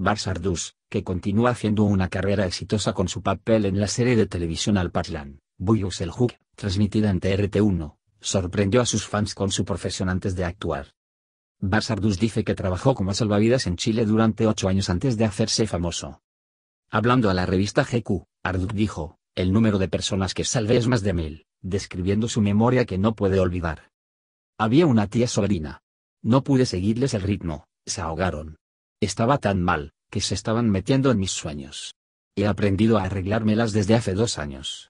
Barsardus, que continúa haciendo una carrera exitosa con su papel en la serie de televisión Al Parlan, el Hook, transmitida en TRT1, sorprendió a sus fans con su profesión antes de actuar. Barsardus dice que trabajó como salvavidas en Chile durante ocho años antes de hacerse famoso. Hablando a la revista GQ, Arduk dijo, el número de personas que salvé es más de mil, describiendo su memoria que no puede olvidar. Había una tía sobrina. No pude seguirles el ritmo, se ahogaron, estaba tan mal, que se estaban metiendo en mis sueños. He aprendido a arreglármelas desde hace dos años.